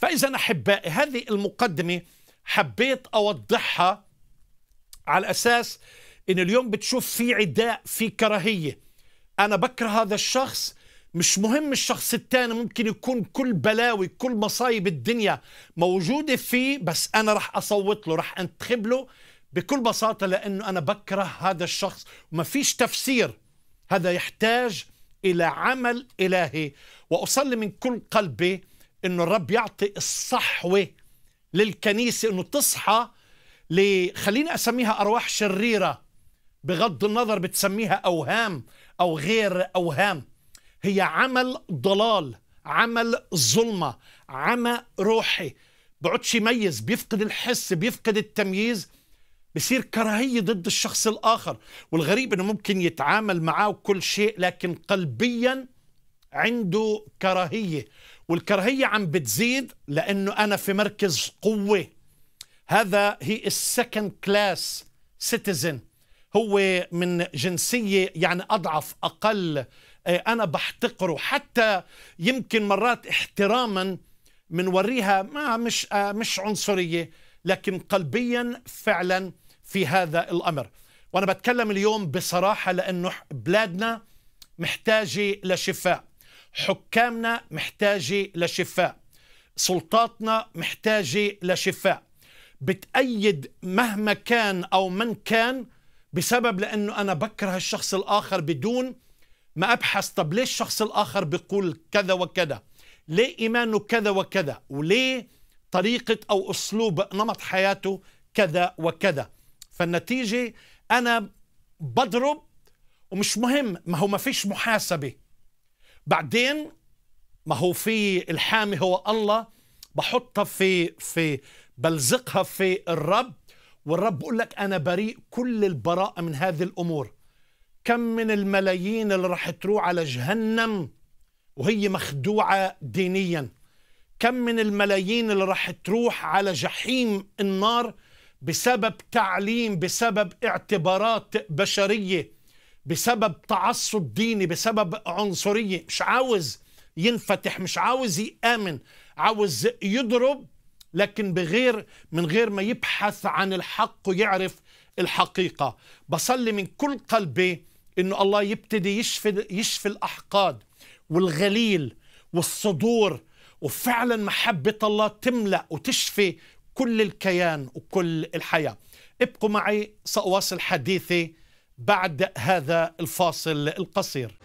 فإذا أحبائي هذه المقدمة حبيت أوضحها على أساس إن اليوم بتشوف في عداء في كراهية أنا بكره هذا الشخص مش مهم الشخص الثاني ممكن يكون كل بلاوي كل مصايب الدنيا موجودة فيه بس أنا رح أصوت له رح أنتخب له بكل بساطة لأنه أنا بكره هذا الشخص وما فيش تفسير هذا يحتاج إلى عمل إلهي وأصلي من كل قلبي انه الرب يعطي الصحوه للكنيسه انه تصحى خليني اسميها ارواح شريره بغض النظر بتسميها اوهام او غير اوهام هي عمل ضلال عمل ظلمه عمى روحي بعدش يميز بيفقد الحس بيفقد التمييز بصير كراهية ضد الشخص الآخر والغريب أنه ممكن يتعامل معاه وكل شيء لكن قلبيا عنده كراهية والكراهية عم بتزيد لأنه أنا في مركز قوة هذا هي السكند كلاس سيتيزن هو من جنسية يعني أضعف أقل آه، أنا بحتقره حتى يمكن مرات احتراما منوريها ما مش آه، مش عنصرية لكن قلبيا فعلا في هذا الأمر وأنا بتكلم اليوم بصراحة لأنه بلادنا محتاجة لشفاء حكامنا محتاجة لشفاء سلطاتنا محتاجة لشفاء بتأيد مهما كان أو من كان بسبب لأنه أنا بكره الشخص الآخر بدون ما أبحث طب ليه الشخص الآخر بيقول كذا وكذا ليه إيمانه كذا وكذا وليه طريقة أو أسلوب نمط حياته كذا وكذا فالنتيجة أنا بضرب ومش مهم ما هو ما فيش محاسبة بعدين ما هو في الحامي هو الله بحطها في في بلزقها في الرب والرب بقول لك انا بريء كل البراءه من هذه الامور كم من الملايين اللي راح تروح على جهنم وهي مخدوعه دينيا كم من الملايين اللي راح تروح على جحيم النار بسبب تعليم بسبب اعتبارات بشريه بسبب تعصب ديني بسبب عنصريه مش عاوز ينفتح مش عاوز يامن عاوز يضرب لكن بغير من غير ما يبحث عن الحق ويعرف الحقيقه بصلي من كل قلبي انه الله يبتدي يشفي يشفي الاحقاد والغليل والصدور وفعلا محبه الله تملا وتشفي كل الكيان وكل الحياه ابقوا معي ساواصل حديثي بعد هذا الفاصل القصير